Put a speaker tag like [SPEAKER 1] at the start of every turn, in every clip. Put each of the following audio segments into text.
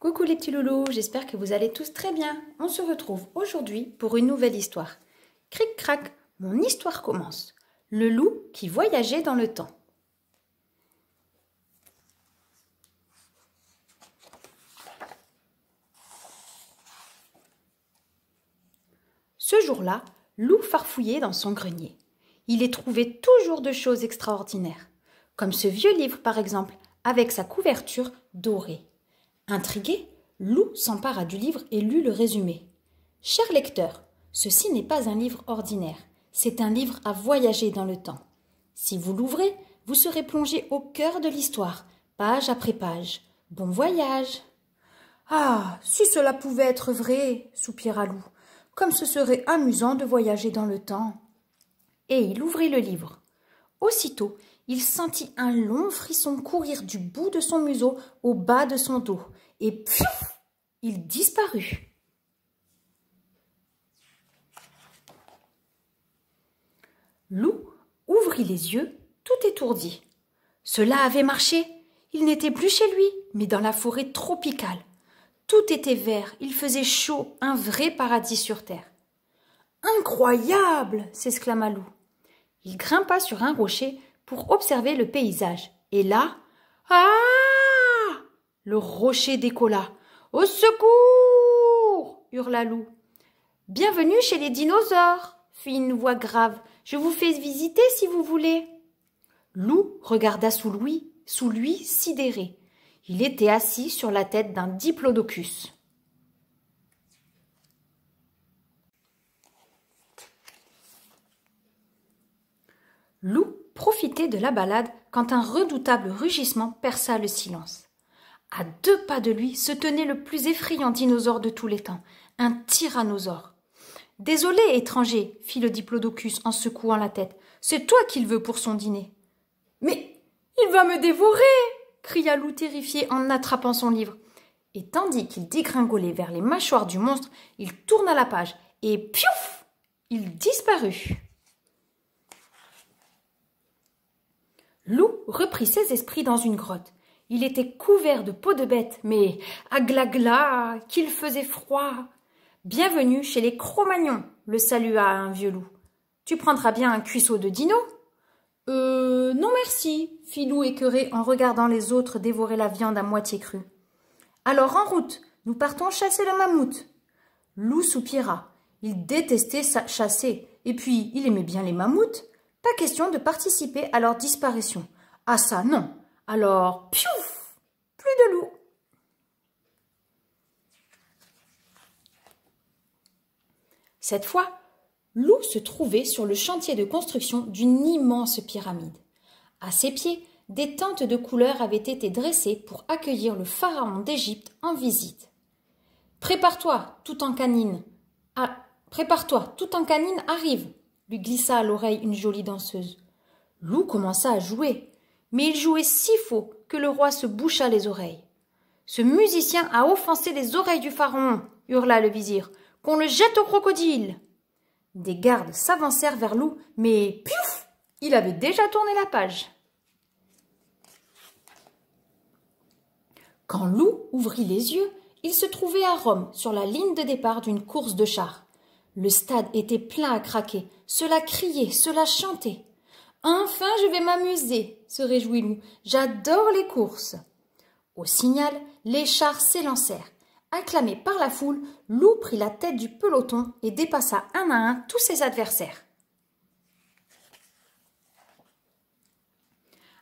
[SPEAKER 1] Coucou les petits loulous, j'espère que vous allez tous très bien. On se retrouve aujourd'hui pour une nouvelle histoire. Cric crac, mon histoire commence. Le loup qui voyageait dans le temps. Ce jour-là, loup farfouillait dans son grenier. Il y trouvait toujours de choses extraordinaires, comme ce vieux livre par exemple, avec sa couverture dorée. Intrigué, Lou s'empara du livre et lut le résumé. Cher lecteur, ceci n'est pas un livre ordinaire, c'est un livre à voyager dans le temps. Si vous l'ouvrez, vous serez plongé au cœur de l'histoire, page après page. Bon voyage. Ah. Si cela pouvait être vrai. Soupira Lou. Comme ce serait amusant de voyager dans le temps. Et il ouvrit le livre. Aussitôt, il sentit un long frisson courir du bout de son museau au bas de son dos, et pfiouf, il disparut. Loup ouvrit les yeux, tout étourdi. Cela avait marché. Il n'était plus chez lui, mais dans la forêt tropicale. Tout était vert, il faisait chaud, un vrai paradis sur terre. Incroyable s'exclama Loup. Il grimpa sur un rocher pour observer le paysage. Et là, ah Le rocher décolla. Au secours hurla Loup. Bienvenue chez les dinosaures fit une voix grave. Je vous fais visiter si vous voulez. Loup regarda sous lui, sous lui sidéré. Il était assis sur la tête d'un diplodocus. Loup profitait de la balade quand un redoutable rugissement perça le silence. À deux pas de lui se tenait le plus effrayant dinosaure de tous les temps, un tyrannosaure. Désolé, étranger, fit le diplodocus en secouant la tête, c'est toi qu'il veut pour son dîner. Mais il va me dévorer cria Loup terrifié en attrapant son livre. Et tandis qu'il dégringolait vers les mâchoires du monstre, il tourna la page et piouf Il disparut. Loup reprit ses esprits dans une grotte. Il était couvert de peaux de bête, mais à agla-gla qu'il faisait froid. Bienvenue chez les Cro-Magnons, le salua un vieux loup. Tu prendras bien un cuisseau de dino Euh, non merci, fit loup écœuré en regardant les autres dévorer la viande à moitié crue. Alors en route, nous partons chasser le mammouth. Loup soupira. Il détestait chasser, et puis il aimait bien les mammouths question de participer à leur disparition. Ah ça, non. Alors, piouf Plus de loups. Cette fois, loup se trouvait sur le chantier de construction d'une immense pyramide. À ses pieds, des tentes de couleurs avaient été dressées pour accueillir le pharaon d'Égypte en visite. Prépare-toi, tout en canine. Ah, prépare-toi, tout en canine arrive lui glissa à l'oreille une jolie danseuse. Loup commença à jouer, mais il jouait si faux que le roi se boucha les oreilles. Ce musicien a offensé les oreilles du pharaon, hurla le vizir, qu'on le jette au crocodile. Des gardes s'avancèrent vers Loup, mais piouf Il avait déjà tourné la page. Quand Loup ouvrit les yeux, il se trouvait à Rome, sur la ligne de départ d'une course de chars. Le stade était plein à craquer. Cela criait, cela chantait. Enfin, je vais m'amuser, se réjouit loup. « J'adore les courses. Au signal, les chars s'élancèrent. Acclamé par la foule, loup prit la tête du peloton et dépassa un à un tous ses adversaires.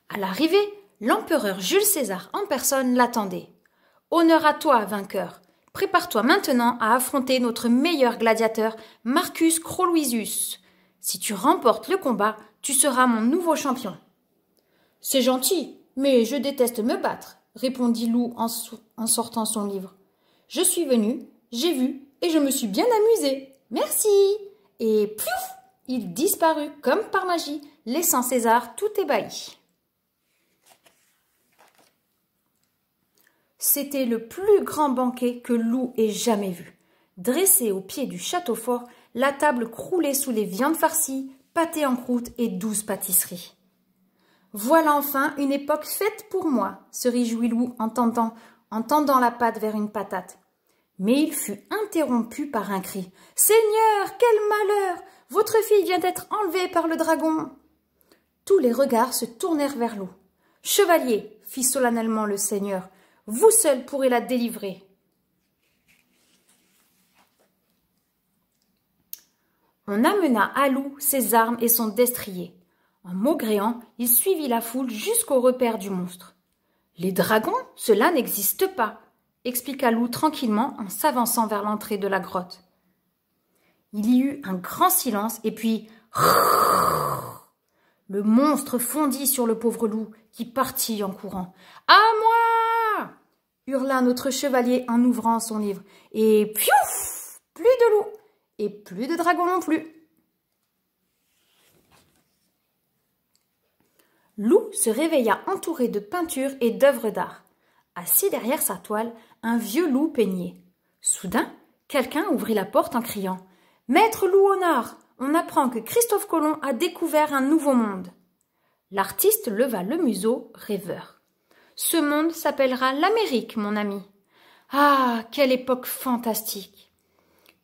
[SPEAKER 1] À l'arrivée, l'empereur Jules César en personne l'attendait. Honneur à toi, vainqueur. Prépare-toi maintenant à affronter notre meilleur gladiateur, Marcus Croluisus. Si tu remportes le combat, tu seras mon nouveau champion. C'est gentil, mais je déteste me battre, répondit Lou en, sortant son livre. Je suis venu, j'ai vu, et je me suis bien amusé. Merci. Et plouf, il disparut comme par magie, laissant César tout ébahi. C'était le plus grand banquet que loup ait jamais vu. Dressée au pied du château fort, la table croulait sous les viandes farcies, pâtés en croûte et douze pâtisseries. Voilà enfin une époque faite pour moi, se réjouit loup en tendant, en tendant la patte vers une patate. Mais il fut interrompu par un cri. Seigneur, quel malheur Votre fille vient d'être enlevée par le dragon Tous les regards se tournèrent vers loup. « Chevalier, fit solennellement le seigneur, vous seul pourrez la délivrer. On amena à Loup ses armes et son destrier. En maugréant, il suivit la foule jusqu'au repère du monstre. Les dragons, cela n'existe pas, expliqua Loup tranquillement en s'avançant vers l'entrée de la grotte. Il y eut un grand silence et puis le monstre fondit sur le pauvre loup qui partit en courant. À moi hurla notre chevalier en ouvrant son livre. Et piouf Plus de loups et plus de dragons non plus. Loup se réveilla entouré de peintures et d'œuvres d'art. Assis derrière sa toile, un vieux loup peignait. Soudain, quelqu'un ouvrit la porte en criant Maître loup nord, on apprend que Christophe Colomb a découvert un nouveau monde. L'artiste leva le museau, rêveur. Ce monde s'appellera l'Amérique, mon ami. Ah. Quelle époque fantastique.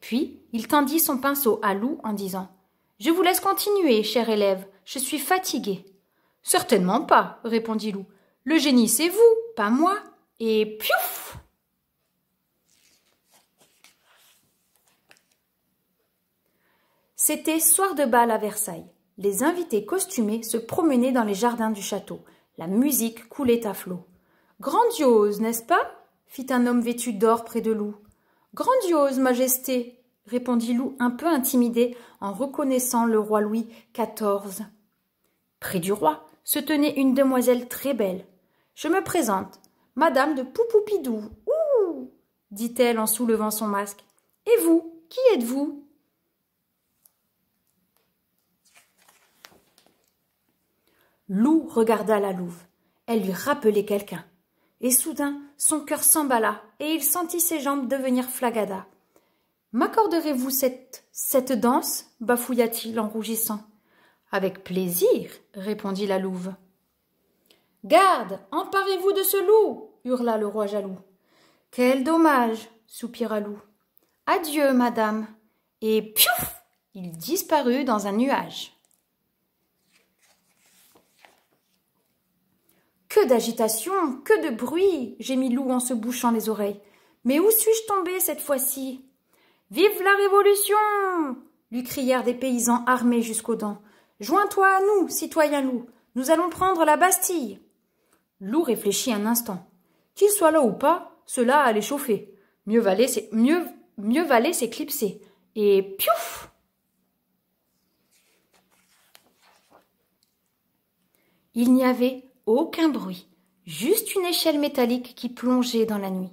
[SPEAKER 1] Puis il tendit son pinceau à Lou en disant. Je vous laisse continuer, cher élève, je suis fatigué. Certainement pas, répondit Lou. Le génie c'est vous, pas moi. Et piouf. C'était soir de bal à Versailles. Les invités costumés se promenaient dans les jardins du château, la musique coulait à flot. « Grandiose, n'est-ce pas fit un homme vêtu d'or près de Loup. Grandiose, Majesté répondit Loup un peu intimidé en reconnaissant le roi Louis XIV. Près du roi se tenait une demoiselle très belle. Je me présente, Madame de Poupoupidou. Ouh dit-elle en soulevant son masque. Et vous, qui êtes-vous Loup regarda la louve. Elle lui rappelait quelqu'un. Et soudain, son cœur s'emballa et il sentit ses jambes devenir flagada. M'accorderez-vous cette, cette danse bafouilla-t-il en rougissant. Avec plaisir, répondit la louve. Garde, emparez-vous de ce loup hurla le roi jaloux. Quel dommage soupira loup. Adieu, madame. Et piouf il disparut dans un nuage. Que d'agitation, que de bruit gémit loup en se bouchant les oreilles. Mais où suis-je tombé cette fois-ci Vive la Révolution lui crièrent des paysans armés jusqu'aux dents. Joins-toi à nous, citoyen loup. Nous allons prendre la Bastille. Loup réfléchit un instant. Qu'il soit là ou pas, cela allait chauffer. Mieux valait mieux, mieux valait s'éclipser. Et piouf Il n'y avait aucun bruit, juste une échelle métallique qui plongeait dans la nuit.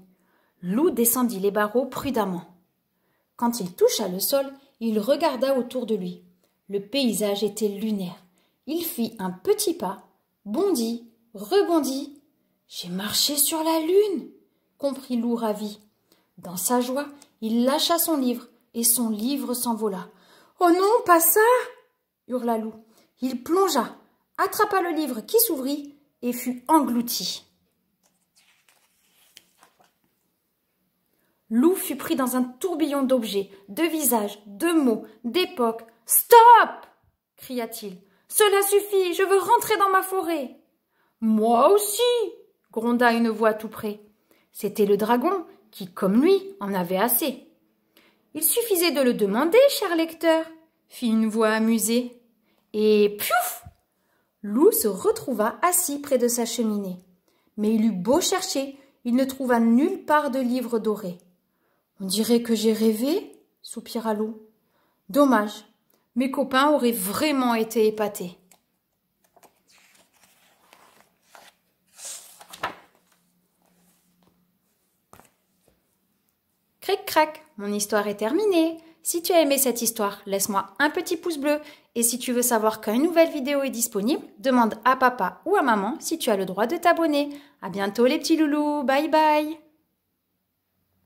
[SPEAKER 1] Loup descendit les barreaux prudemment. Quand il toucha le sol, il regarda autour de lui. Le paysage était lunaire. Il fit un petit pas, bondit, rebondit. J'ai marché sur la lune, comprit Loup ravi. Dans sa joie, il lâcha son livre, et son livre s'envola. Oh non, pas ça hurla Loup. Il plongea, attrapa le livre qui s'ouvrit, et fut englouti. Loup fut pris dans un tourbillon d'objets, de visages, de mots, d'époques. Stop cria-t-il. Cela suffit, je veux rentrer dans ma forêt. Moi aussi gronda une voix tout près. C'était le dragon qui, comme lui, en avait assez. Il suffisait de le demander, cher lecteur, fit une voix amusée. Et piouf Loup se retrouva assis près de sa cheminée. Mais il eut beau chercher, il ne trouva nulle part de livre doré. On dirait que j'ai rêvé, soupira Loup. Dommage, mes copains auraient vraiment été épatés. Crac crac mon histoire est terminée. Si tu as aimé cette histoire, laisse-moi un petit pouce bleu. Et si tu veux savoir quand une nouvelle vidéo est disponible, demande à papa ou à maman si tu as le droit de t'abonner. À bientôt les petits loulous, bye bye